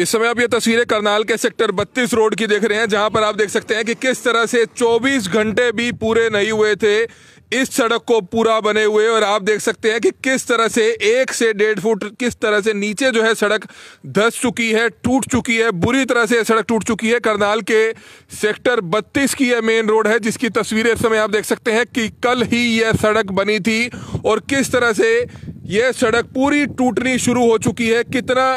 इस समय आप ये तस्वीरें करनाल के सेक्टर 32 रोड की देख रहे हैं जहां पर आप देख सकते हैं कि किस तरह से 24 घंटे भी पूरे नहीं हुए थे इस सड़क को पूरा बने हुए और आप देख सकते हैं कि किस तरह से एक से डेढ़ फुट किस तरह से नीचे जो है सड़क धस चुकी है टूट चुकी है बुरी तरह से सड़क टूट चुकी है करनाल के सेक्टर 32 की यह मेन रोड है जिसकी तस्वीरें इस समय आप देख सकते हैं कि कल ही यह सड़क बनी थी और किस तरह से यह सड़क पूरी टूटनी शुरू हो चुकी है कितना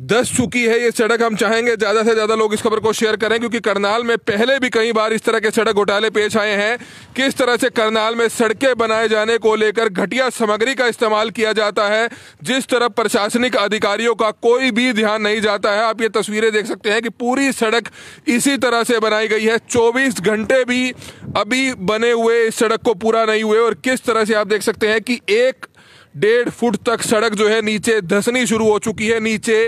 दस चुकी है ये सड़क हम चाहेंगे ज़्यादा से ज़्यादा लोग इस खबर को शेयर करें क्योंकि करनाल में पहले भी कई बार इस तरह के सड़क घोटाले पेश आए हैं किस तरह से करनाल में सड़कें बनाए जाने को लेकर घटिया सामग्री का इस्तेमाल किया जाता है जिस तरह प्रशासनिक अधिकारियों का कोई भी ध्यान नहीं जाता है आप ये तस्वीरें देख सकते हैं कि पूरी सड़क इसी तरह से बनाई गई है चौबीस घंटे भी अभी बने हुए इस सड़क को पूरा नहीं हुए और किस तरह से आप देख सकते हैं कि एक डेढ़ फुट तक सड़क जो है नीचे धसनी शुरू हो चुकी है नीचे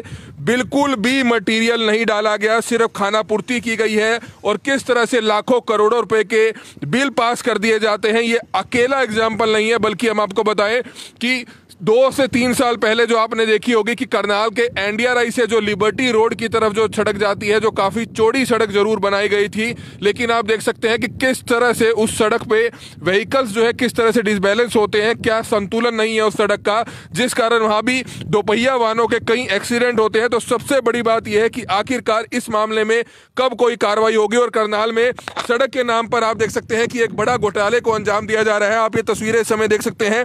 बिल्कुल भी मटेरियल नहीं डाला गया सिर्फ खाना पूर्ति की गई है और किस तरह से लाखों करोड़ों रुपए के बिल पास कर दिए जाते हैं ये अकेला एग्जाम्पल नहीं है बल्कि हम आपको बताएं कि दो से तीन साल पहले जो आपने देखी होगी कि करनाल के एनडीआरआई से जो लिबर्टी रोड की तरफ जो सड़क जाती है जो काफी चौड़ी सड़क जरूर बनाई गई थी लेकिन आप देख सकते हैं कि किस तरह से उस सड़क पे व्हीकल्स जो है किस तरह से डिसबैलेंस होते हैं क्या संतुलन नहीं है उस सड़क का जिस कारण वहां भी दोपहिया वाहनों के कई एक्सीडेंट होते हैं तो सबसे बड़ी बात यह है कि आखिरकार इस मामले में कब कोई कार्रवाई होगी और करनाल में सड़क के नाम पर आप देख सकते हैं कि एक बड़ा घोटाले को अंजाम दिया जा रहा है आप ये तस्वीरें इस समय देख सकते हैं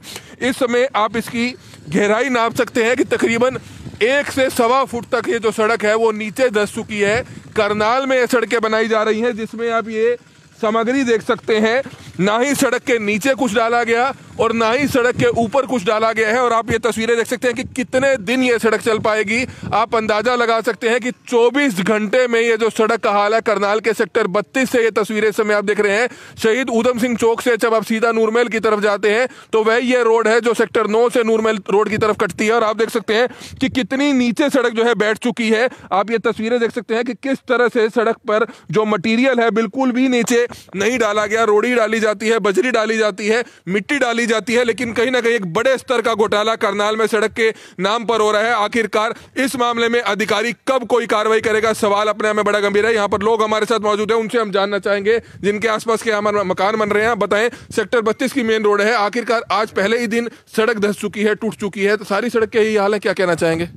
इस समय आप इसकी की गहराई नाप सकते हैं कि तकरीबन एक से सवा फुट तक ये जो सड़क है वो नीचे धस चुकी है करनाल में ये सड़कें बनाई जा रही हैं जिसमें आप ये सामग्री देख सकते हैं ना ही सड़क के नीचे कुछ डाला गया और ना ही सड़क के ऊपर कुछ डाला गया है और आप ये तस्वीरें देख सकते हैं कि कितने दिन ये सड़क चल पाएगी आप अंदाजा लगा सकते हैं कि 24 घंटे में ये जो सड़क का हाल है करनाल के सेक्टर 32 से ये तस्वीरें समय आप देख रहे हैं शहीद ऊधम सिंह चौक से जब आप सीधा नूरमेल की तरफ जाते हैं तो वह ये रोड है जो सेक्टर नौ से नूरमेल रोड की तरफ कटती है और आप देख सकते हैं कि कितनी नीचे सड़क जो है बैठ चुकी है आप ये तस्वीरें देख सकते हैं कि किस तरह से सड़क पर जो मटीरियल है बिल्कुल भी नीचे नहीं डाला गया रोड़ी डाली जाती है बजरी डाली जाती है मिट्टी डाली कही जाती है लेकिन कहीं ना कहीं एक बड़े स्तर का घोटाला करनाल में सड़क के नाम पर हो रहा है आखिरकार इस मामले में अधिकारी कब कोई कार्रवाई करेगा सवाल अपने हमें बड़ा गंभीर है यहाँ पर लोग हमारे साथ मौजूद है उनसे हम जानना चाहेंगे जिनके आसपास के हमारे मकान बन रहे हैं बताएं सेक्टर बत्तीस की मेन रोड है आखिरकार आज पहले ही दिन सड़क धस चुकी है टूट चुकी है तो सारी सड़क के यही हाल है क्या कहना चाहेंगे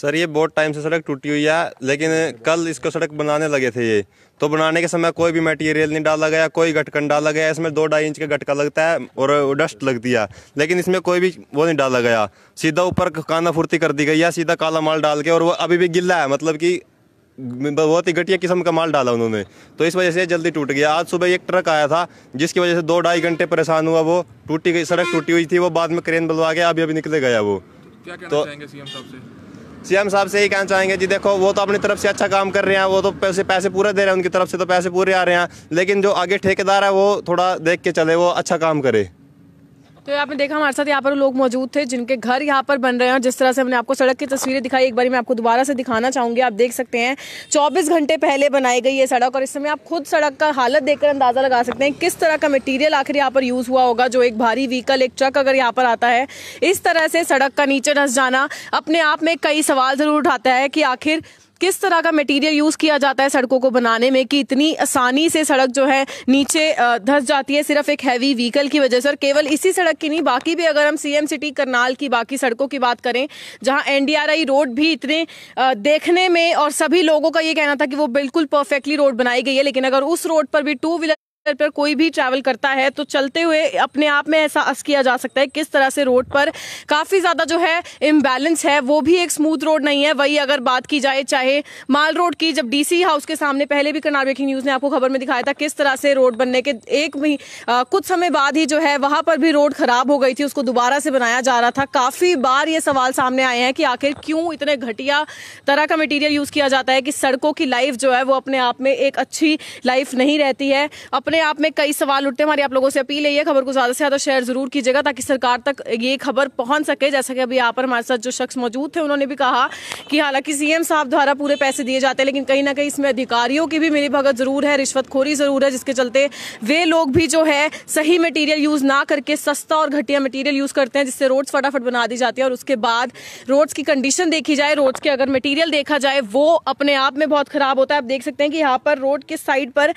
सर ये बहुत टाइम से सड़क टूटी हुई है लेकिन कल इसको सड़क बनाने लगे थे ये तो बनाने के समय कोई भी मटेरियल नहीं डाला गया कोई गटकन डाला गया इसमें दो ढाई इंच का गटका लगता है और डस्ट लग दिया लेकिन इसमें कोई भी वो नहीं डाला गया सीधा ऊपर काना फुर्ती कर दी गई है सीधा काला माल डाल के और वो अभी भी गिल्ला है मतलब कि बहुत ही घटिया किस्म का माल डाला उन्होंने तो इस वजह से जल्दी टूट गया आज सुबह एक ट्रक आया था जिसकी वजह से दो ढाई घंटे परेशान हुआ वो टूटी गई सड़क टूटी हुई थी वो बाद में क्रेन बुलवा गया अभी अभी निकले गया वो क्या तो, चाहेंगे सीएम साहब से सीएम साहब से यही कहना चाहेंगे जी देखो वो तो अपनी तरफ से अच्छा काम कर रहे हैं वो तो पैसे पैसे पूरे दे रहे हैं उनकी तरफ से तो पैसे पूरे आ रहे हैं लेकिन जो आगे ठेकेदार है वो थोड़ा देख के चले वो अच्छा काम करे तो आपने देखा हमारे साथ यहाँ पर लोग मौजूद थे जिनके घर यहाँ पर बन रहे हैं और जिस तरह से हमने आपको सड़क की तस्वीरें दिखाई एक बार मैं आपको दोबारा से दिखाना चाहूंगी आप देख सकते हैं चौबीस घंटे पहले बनाई गई है सड़क और इस समय आप खुद सड़क का हालत देखकर अंदाज़ा लगा सकते हैं किस तरह का मटीरियल आखिर यहाँ पर यूज़ हुआ होगा जो एक भारी व्हीकल एक ट्रक अगर यहाँ पर आता है इस तरह से सड़क का नीचे नस जाना अपने आप में कई सवाल ज़रूर उठाता है कि आखिर किस तरह का मटेरियल यूज किया जाता है सड़कों को बनाने में कि इतनी आसानी से सड़क जो है नीचे धस जाती है सिर्फ एक हैवी व्हीकल की वजह से और केवल इसी सड़क की नहीं बाकी भी अगर हम सीएम सिटी करनाल की बाकी सड़कों की बात करें जहां एनडीआरआई रोड भी इतने देखने में और सभी लोगों का ये कहना था कि वो बिल्कुल परफेक्टली रोड बनाई गई है लेकिन अगर उस रोड पर भी टू व्हीलर पर कोई भी ट्रैवल करता है तो चलते हुए अपने आप में एहसास किया जा सकता है किस तरह से रोड पर काफ़ी ज़्यादा जो है इम्बैलेंस है वो भी एक स्मूथ रोड नहीं है वही अगर बात की जाए चाहे माल रोड की जब डीसी हाउस के सामने पहले भी कनार ब्रेकिंग न्यूज़ ने आपको खबर में दिखाया था किस तरह से रोड बनने के एक भी आ, कुछ समय बाद ही जो है वहाँ पर भी रोड ख़राब हो गई थी उसको दोबारा से बनाया जा रहा था काफ़ी बार ये सवाल सामने आए हैं कि आखिर क्यों इतने घटिया तरह का मटीरियल यूज़ किया जाता है कि सड़कों की लाइफ जो है वो अपने आप में एक अच्छी लाइफ नहीं रहती है अपने अपने आप में कई सवाल उठते हैं हमारी आप लोगों से अपील है ये खबर को ज़्यादा से ज़्यादा शेयर ज़रूर कीजिएगा ताकि सरकार तक ये खबर पहुंच सके जैसा कि अभी यहाँ पर हमारे साथ जो शख्स मौजूद थे उन्होंने भी कहा कि हालांकि सीएम साहब द्वारा पूरे पैसे दिए जाते हैं लेकिन कहीं ना कहीं इसमें अधिकारियों की भी मेरी भगत ज़रूर है रिश्वतखोरी ज़रूर है जिसके चलते वे लोग भी जो है सही मटीरियल यूज़ ना करके सस्ता और घटिया मटीरियल यूज़ करते हैं जिससे रोड्स फटाफट बना दी जाती है और उसके बाद रोड्स की कंडीशन देखी जाए रोड्स के अगर मटीरियल देखा जाए वो अपने आप में बहुत ख़राब होता है आप देख सकते हैं कि यहाँ पर रोड के साइड पर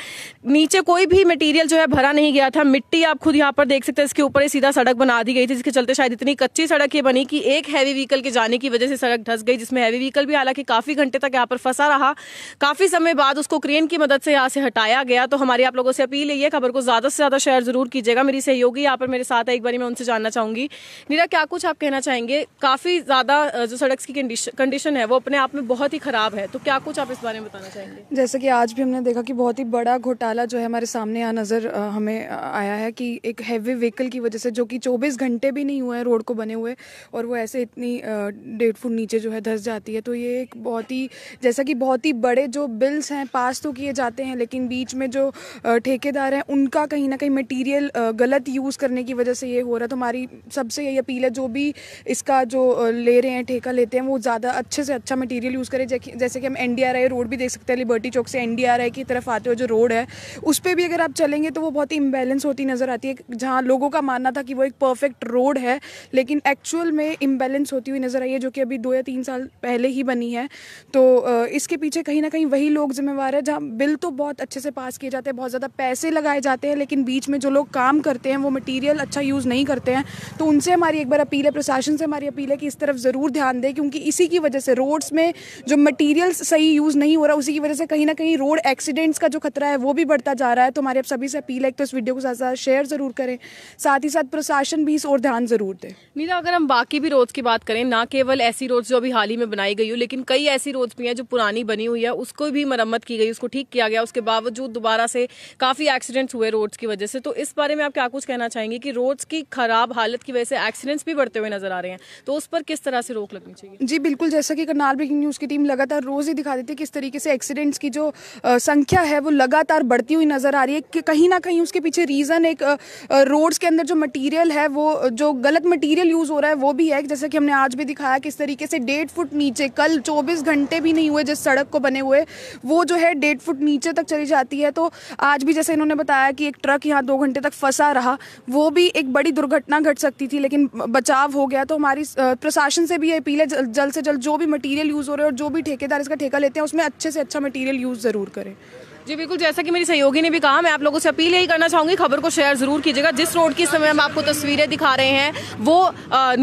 नीचे कोई भी मटेरियल जो है भरा नहीं गया था मिट्टी आप खुद यहाँ पर देख सकते हैं इसके ऊपर ही सीधा सड़क बना दी गई थी जिसके चलते शायद इतनी कच्ची सड़क ये बनी कि एक हैवी व्हीकल के जाने की वजह से सड़क धस गई जिसमें हैवी व्हीकल भी हालांकि काफी घंटे तक यहाँ पर फंसा रहा काफी समय बाद उसको क्रेन की मदद से यहाँ से हटाया गया तो हमारी आप लोगों से अपील यही है खबर को ज्यादा से ज्यादा शेयर जरूर कीजिएगा मेरी सहयोगी यहाँ पर मेरे साथ है एक बार मैं उनसे जानना चाहूंगी नीरा क्या कुछ आप कहना चाहेंगे काफी ज्यादा जो सड़क की कंडीशन है वो अपने आप में बहुत ही खराब है तो क्या कुछ आप इस बारे में बताना चाहेंगे जैसे कि आज भी हमने देखा कि बहुत ही बड़ा घोटाला जो है हमारे सामने सामने आ नज़र हमें आया है कि एक हैवी व्हीकल की वजह से जो कि 24 घंटे भी नहीं हुए हैं रोड को बने हुए और वो ऐसे इतनी डेढ़ फुट नीचे जो है धस जाती है तो ये एक बहुत ही जैसा कि बहुत ही बड़े जो बिल्स हैं पास तो किए जाते हैं लेकिन बीच में जो ठेकेदार हैं उनका कहीं ना कहीं मटीरियल गलत यूज़ करने की वजह से ये हो रहा है तो हमारी सबसे यही अपील है जो भी इसका जो ले रहे हैं ठेका लेते हैं वो ज़्यादा अच्छे से अच्छा मटीरियल यूज़ करें जैसे कि हम एन रोड भी देख सकते हैं लिबर्टी चौक से एन की तरफ आते हुए जो रोड है उस पर भी अगर अगर आप चलेंगे तो वो बहुत ही इम्बेलेंस होती नज़र आती है जहाँ लोगों का मानना था कि वो एक परफेक्ट रोड है लेकिन एक्चुअल में इम्बेलेंस होती हुई नज़र आई है जो कि अभी दो या तीन साल पहले ही बनी है तो इसके पीछे कहीं ना कहीं वही लोग जिम्मेवार है जहाँ बिल तो बहुत अच्छे से पास किए जाते हैं बहुत ज़्यादा पैसे लगाए जाते हैं लेकिन बीच में जो लोग काम करते हैं वो मटीरियल अच्छा यूज़ नहीं करते हैं तो उनसे हमारी एक बार अपील है प्रशासन से हमारी अपील है कि इस तरफ ज़रूर ध्यान दें क्योंकि इसी की वजह से रोड्स में जो मटीरियल सही यूज़ नहीं हो रहा उसी की वजह से कहीं ना कहीं रोड एक्सीडेंट्स का जो खतरा है वो भी बढ़ता जा रहा है तो हमारे आप सभी से अपील है तो इस वीडियो को ज़्यादा ज़्यादा शेयर ज़रूर करें साथ ही साथ प्रशासन भी इस और ध्यान ज़रूर दें नीता अगर हम बाकी भी रोड्स की बात करें ना केवल ऐसी रोड्स जो अभी हाल ही में बनाई गई हो लेकिन कई ऐसी रोड्स भी हैं जो पुरानी बनी हुई है उसको भी मरम्मत की गई उसको ठीक किया गया उसके बावजूद दोबारा से काफ़ी एक्सीडेंट्स हुए रोड्स की वजह से तो इस बारे में आप क्या कुछ कहना चाहेंगे कि रोड्स की खराब हालत की वजह से एक्सीडेंट्स भी बढ़ते हुए नजर आ रहे हैं तो उस पर किस तरह से रोक लगनी चाहिए जी बिल्कुल जैसा कि करनाल ब्रेकिंग न्यूज़ की टीम लगातार रोज़ ही दिखा देती है किस तरीके से एक्सीडेंट्स की जो संख्या है वो लगातार बढ़ती हुई नजर आ रही है एक कहीं ना कहीं उसके पीछे रीज़न एक रोड्स के अंदर जो मटेरियल है वो जो गलत मटेरियल यूज़ हो रहा है वो भी है जैसे कि हमने आज भी दिखाया किस तरीके से डेढ़ फुट नीचे कल चौबीस घंटे भी नहीं हुए जिस सड़क को बने हुए वो जो है डेढ़ फुट नीचे तक चली जाती है तो आज भी जैसे इन्होंने बताया कि एक ट्रक यहाँ दो घंटे तक फंसा रहा वो भी एक बड़ी दुर्घटना घट सकती थी लेकिन बचाव हो गया तो हमारी प्रशासन से भी ये अपील है जल्द से जल्द जो भी मटेरियल यूज़ हो रहे हैं और जो भी ठेकेदार इसका ठेका लेते हैं उसमें अच्छे से अच्छा मटेरियल यूज़ ज़रूर करें जी बिल्कुल जैसा कि मेरी सहयोगी ने भी कहा मैं आप लोगों से अपील यही करना चाहूंगी खबर को शेयर जरूर कीजिएगा जिस रोड की समय हम आपको तस्वीरें दिखा रहे हैं वो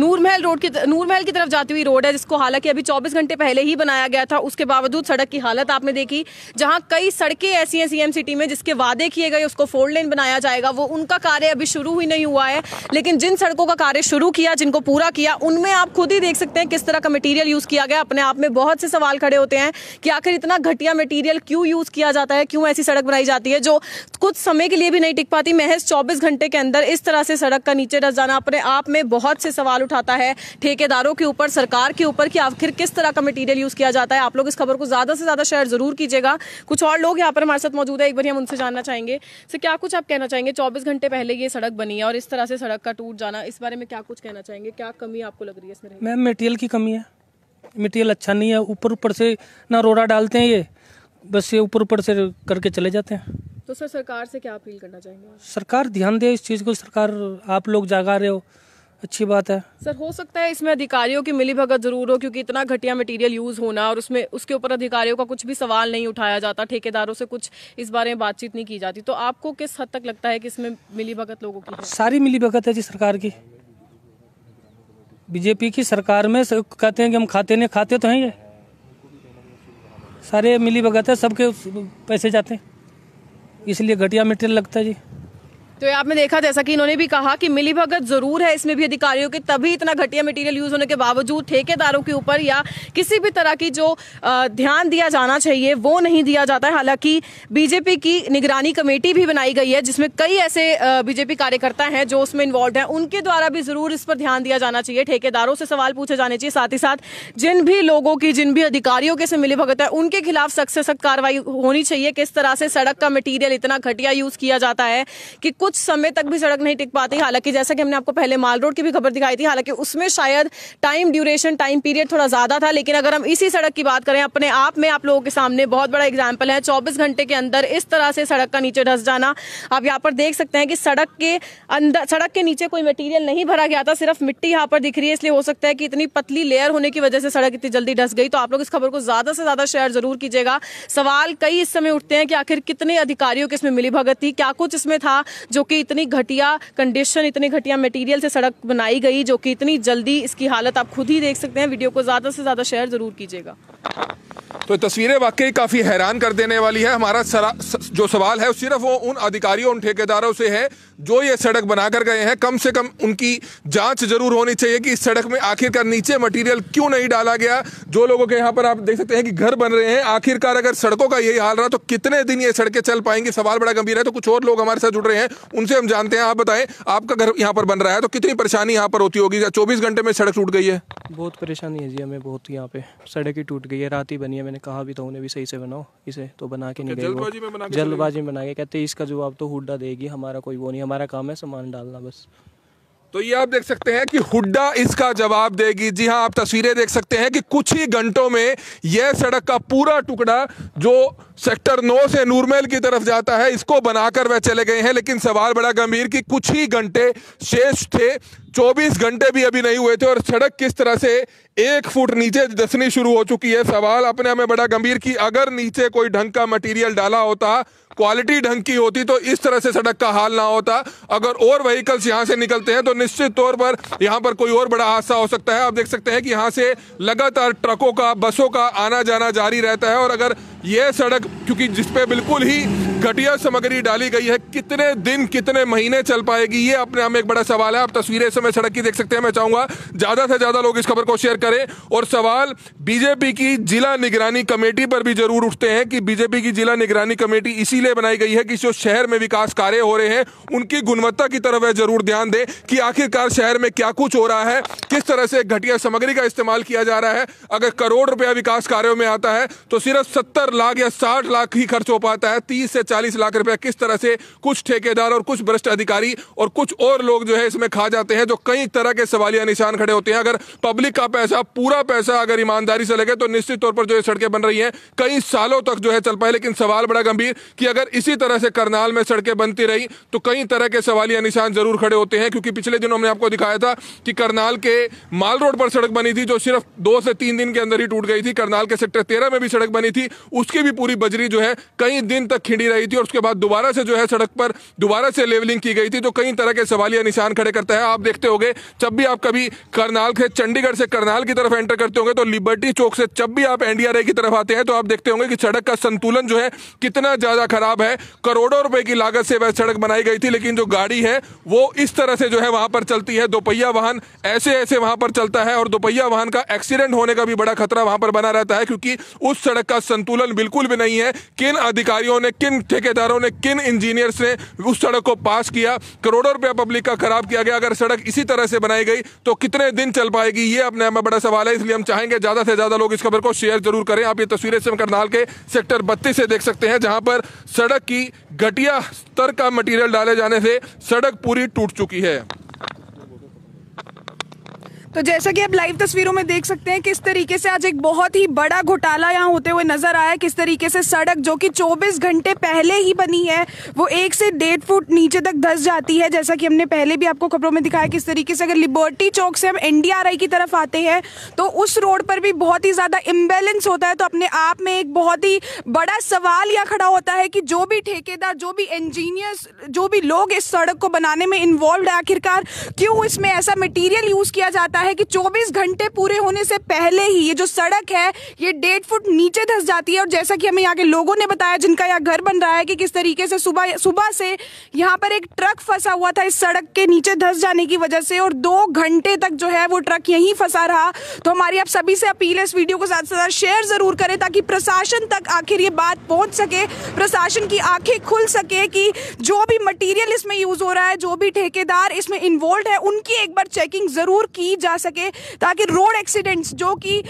नूरमहल रोड की नूरमहल की तरफ जाती हुई रोड है जिसको हालांकि अभी 24 घंटे पहले ही बनाया गया था उसके बावजूद सड़क की हालत आपने देखी जहाँ कई सड़कें ऐसी हैं सीएम सिटी में जिसके वादे किए गए उसको फोर लेन बनाया जाएगा वो उनका कार्य अभी शुरू ही नहीं हुआ है लेकिन जिन सड़कों का कार्य शुरू किया जिनको पूरा किया उनमें आप खुद ही देख सकते हैं किस तरह का मटीरियल यूज किया गया अपने आप में बहुत से सवाल खड़े होते हैं कि आखिर इतना घटिया मटीरियल क्यों यूज किया जाता है क्यों ऐसी सड़क बनाई जाती है जो कुछ समय के लिए भी नहीं टिक पाती महज चौबीस घंटे के अंदर इस तरह से सड़क का नीचे रस जाना अपने आप में बहुत से सवाल उठाता है ठेकेदारों के ऊपर सरकार के ऊपर कि आखिर किस तरह का मटीरियल यूज किया जाता है आप लोग इस खबर को ज्यादा से ज्यादा शेयर जरूर कीजिएगा कुछ और लोग यहाँ पर हमारे साथ मौजूद है एक बार हम उनसे जानना चाहेंगे सर क्या कुछ आप कहना चाहेंगे चौबीस घंटे पहले ये सड़क बनी है और इस तरह से सड़क का टूट जाना इस बारे में क्या कुछ कहना चाहेंगे क्या कमी आपको लग रही है इसमें मैम मटेरियल की कमी है मटेरियल अच्छा नहीं है ऊपर ऊपर से ना रोड़ा डालते हैं ये बस ये ऊपर ऊपर से करके चले जाते हैं तो सर सरकार से क्या अपील करना चाहेंगे सरकार ध्यान दे इस चीज़ को सरकार आप लोग जागा रहे हो अच्छी बात है सर हो सकता है इसमें अधिकारियों की मिली भगत जरूर हो क्योंकि इतना घटिया मटेरियल यूज होना और उसमें उसके ऊपर अधिकारियों का कुछ भी सवाल नहीं उठाया जाता ठेकेदारों से कुछ इस बारे में बातचीत नहीं की जाती तो आपको किस हद तक लगता है कि इसमें मिली भगत लोगों की सारी मिली भगत है जी सरकार की बीजेपी की सरकार में कहते हैं कि हम खाते नहीं खाते तो हैं ये सारे मिली भगत है सबके पैसे जाते हैं इसलिए घटिया मटेरियल लगता है जी तो आपने देखा जैसा कि इन्होंने भी कहा कि मिलीभगत जरूर है इसमें भी अधिकारियों के तभी इतना घटिया मटेरियल यूज होने के बावजूद ठेकेदारों के ऊपर या किसी भी तरह की जो ध्यान दिया जाना चाहिए वो नहीं दिया जाता है हालांकि बीजेपी की निगरानी कमेटी भी बनाई गई है जिसमें कई ऐसे बीजेपी कार्यकर्ता हैं जो उसमें इन्वॉल्व हैं उनके द्वारा भी जरूर इस पर ध्यान दिया जाना चाहिए ठेकेदारों से सवाल पूछे जाने चाहिए साथ ही साथ जिन भी लोगों की जिन भी अधिकारियों के से मिली है उनके खिलाफ सख्त से सख्त कार्रवाई होनी चाहिए किस तरह से सड़क का मटीरियल इतना घटिया यूज किया जाता है कि कुछ समय तक भी सड़क नहीं टिक पाती हालांकि जैसा कि हमने आपको पहले माल रोड की भी खबर दिखाई थी हालांकि उसमें शायद टाइम ड्यूरेशन टाइम पीरियड थोड़ा ज़्यादा था लेकिन अगर हम इसी सड़क की बात करें अपने आप में आप लोगों के सामने बहुत बड़ा एग्जाम्पल है चौबीस घंटे के अंदर इस तरह से सड़क का नीचे ढस जाना आप यहाँ पर देख सकते हैं कि सड़क के अंदर सड़क के नीचे कोई मटीरियल नहीं भरा गया था सिर्फ मिट्टी यहाँ पर दिख रही है इसलिए हो सकता है कि इतनी पतली लेयर होने की वजह से सड़क इतनी जल्दी ढस गई तो आप लोग इस खबर को ज़्यादा से ज़्यादा शेयर जरूर कीजिएगा सवाल कई इस समय उठते हैं कि आखिर कितने अधिकारियों के इसमें मिली भगत थी क्या कुछ इसमें था जो कि इतनी घटिया कंडीशन इतनी घटिया मटेरियल से सड़क बनाई गई जो कि इतनी जल्दी इसकी हालत आप खुद ही देख सकते हैं वीडियो को ज़्यादा से ज़्यादा शेयर ज़रूर कीजिएगा तो तस्वीरें वाकई काफ़ी हैरान कर देने वाली है हमारा सरा, स, जो सवाल है सिर्फ वो उन अधिकारियों उन ठेकेदारों से है जो ये सड़क बनाकर गए हैं कम से कम उनकी जांच जरूर होनी चाहिए कि इस सड़क में आखिरकार नीचे मटेरियल क्यों नहीं डाला गया जो लोगों के यहाँ पर आप देख सकते हैं कि घर बन रहे हैं आखिरकार अगर सड़कों का यही हाल रहा तो कितने दिन ये सड़कें चल पाएंगी सवाल बड़ा गंभीर है तो कुछ और लोग हमारे साथ जुड़ रहे हैं उनसे हम जानते हैं आप बताएं आपका घर यहाँ पर बन रहा है तो कितनी परेशानी यहाँ पर होती होगी चौबीस घंटे में सड़क टूट गई है बहुत परेशानी है जी हमें बहुत यहाँ पे सड़क ही टूट गई है रात ही बनी है मैंने कहा भी था उन्हें भी सही से बनाओ इसे तो बना के तो नहीं जल्दबाजी में बना के कहते इसका जवाब तो हुडा देगी हमारा कोई वो नहीं हमारा काम है सामान डालना बस तो ये आप देख सकते हैं कि हुड्डा इसका जवाब देगी जी हाँ आप तस्वीरें देख सकते हैं कि कुछ ही घंटों में यह सड़क का पूरा टुकड़ा जो सेक्टर नौ से नूरमेल की तरफ जाता है इसको बनाकर वह चले गए हैं लेकिन सवाल बड़ा गंभीर कि कुछ ही घंटे शेष थे 24 घंटे भी अभी नहीं हुए थे और सड़क किस तरह से एक फुट नीचे दसनी शुरू हो चुकी है सवाल अपने हमें बड़ा गंभीर कि अगर नीचे कोई ढंग का मटीरियल डाला होता क्वालिटी ढंग की होती तो इस तरह से सड़क का हाल ना होता अगर और व्हीकल्स यहाँ से निकलते हैं तो निश्चित तौर पर यहाँ पर कोई और बड़ा हादसा हो सकता है आप देख सकते हैं कि यहाँ से लगातार ट्रकों का बसों का आना जाना जारी रहता है और अगर यह सड़क क्योंकि जिसपे बिल्कुल ही घटिया सामग्री डाली गई है कितने दिन कितने महीने चल पाएगी ये अपने आप में एक बड़ा सवाल है आप तस्वीरें समय सड़क की देख सकते हैं मैं चाहूंगा ज्यादा से ज्यादा लोग इस खबर को शेयर करें और सवाल बीजेपी की जिला निगरानी कमेटी पर भी जरूर उठते हैं कि बीजेपी की जिला निगरानी कमेटी इसीलिए बनाई गई है कि जो शहर में विकास कार्य हो रहे हैं उनकी गुणवत्ता की तरफ वह जरूर ध्यान दे कि आखिरकार शहर में क्या कुछ हो रहा है किस तरह से घटिया सामग्री का इस्तेमाल किया जा रहा है अगर करोड़ रुपया विकास कार्यों में आता है तो सिर्फ सत्तर लाख या साठ लाख ही खर्च हो पाता है तीस से चालीस लाख रुपए किस तरह से कुछ ठेकेदार और कुछ भ्रष्ट अधिकारी और कुछ और लोग जो है इसमें खा जाते हैं जो कई तरह के सवालिया निशान खड़े होते हैं अगर पब्लिक का पैसा पूरा पैसा अगर ईमानदारी से लगे तो निश्चित तौर पर जो ये सड़कें बन रही हैं कई सालों तक जो है चल पाए लेकिन सवाल बड़ा गंभीर कि अगर इसी तरह से करनाल में सड़कें बनती रही तो कई तरह के सवालिया निशान जरूर खड़े होते हैं क्योंकि पिछले दिनों हमने आपको दिखाया था कि करनाल के माल रोड पर सड़क बनी थी जो सिर्फ दो से तीन दिन के अंदर ही टूट गई थी करनाल के सेक्टर तेरह में भी सड़क बनी थी उसकी भी पूरी बजरी जो है कई दिन तक खिड़ी रही थी और उसके बाद दोबारा से जो है सड़क पर दोबारा से लेवलिंग की गई थी तो कई तरह के सवालिया निशान खड़े करता है आप देखते होंगे जब भी आप कभी करनाल से चंडीगढ़ से करनाल की तरफ एंटर करते होंगे तो लिबर्टी चौक से जब भी आप एनडीआरए की तरफ आते हैं तो आप देखते होंगे कि सड़क का संतुलन जो है कितना ज्यादा खराब है करोड़ों रुपए की लागत से वह सड़क बनाई गई थी लेकिन जो गाड़ी है वो इस तरह से जो है वहां पर चलती है दोपहिया वाहन ऐसे ऐसे वहां पर चलता है और दोपहिया वाहन का एक्सीडेंट होने का भी बड़ा खतरा वहां पर बना रहता है क्योंकि उस सड़क का संतुलन बिल्कुल भी नहीं है किन अधिकारियों ने किन ठेकेदारों ने किन इंजीनियर्स ने उस सड़क को पास किया करोड़ों रुपया पब्लिक का खराब किया गया अगर सड़क इसी तरह से बनाई गई तो कितने दिन चल पाएगी ये अपने में बड़ा सवाल है इसलिए हम चाहेंगे ज़्यादा से ज़्यादा लोग इस खबर को शेयर जरूर करें आप ये तस्वीरें से करनाल के सेक्टर बत्तीस से देख सकते हैं जहाँ पर सड़क की घटिया स्तर का मटीरियल डाले जाने से सड़क पूरी टूट चुकी है तो जैसा कि आप लाइव तस्वीरों में देख सकते हैं किस तरीके से आज एक बहुत ही बड़ा घोटाला यहाँ होते हुए नजर आया किस तरीके से सड़क जो कि 24 घंटे पहले ही बनी है वो एक से डेढ़ फुट नीचे तक धस जाती है जैसा कि हमने पहले भी आपको खबरों में दिखाया किस तरीके से अगर लिबर्टी चौक से हम एनडीआरआई की तरफ आते हैं तो उस रोड पर भी बहुत ही ज़्यादा इम्बेलेंस होता है तो अपने आप में एक बहुत ही बड़ा सवाल यह खड़ा होता है कि जो भी ठेकेदार जो भी इंजीनियर्स जो भी लोग इस सड़क को बनाने में इन्वॉल्व है आखिरकार क्यों इसमें ऐसा मटीरियल यूज़ किया जाता है है कि 24 घंटे पूरे होने से पहले ही ये जो सड़क है ये डेढ़ फुट नीचे धस जाती है और जैसा कि हमें यहाँ के लोगों ने बताया जिनका यहाँ घर बन रहा है कि किस तरीके से सुबह सुबह से यहाँ पर एक ट्रक फंसा हुआ था इस सड़क के नीचे धस जाने की वजह से और दो घंटे तक जो है वो ट्रक यहीं फंसा रहा तो हमारी आप सभी से अपील है इस वीडियो को ज्यादा से ज्यादा शेयर जरूर करें ताकि प्रशासन तक आखिर ये बात पहुँच सके प्रशासन की आंखें खुल सके कि जो भी मटीरियल इसमें यूज हो रहा है जो भी ठेकेदार इसमें इन्वॉल्व है उनकी एक बार चेकिंग जरूर की जा जा सके ताकि रोड एक्सीडेंट्स जो कि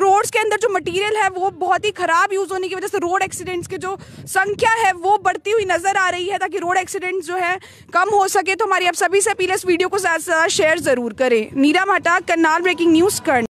रोड्स के अंदर जो मटेरियल है वो बहुत ही ख़राब यूज़ होने की वजह से रोड एक्सीडेंट्स की जो संख्या है वो बढ़ती हुई नज़र आ रही है ताकि रोड एक्सीडेंट्स जो है कम हो सके तो हमारी आप सभी से अपील इस वीडियो को ज़्यादा से ज़्यादा शेयर ज़रूर करें नीरा भाटा करनाल ब्रेकिंग न्यूज़ कर्ण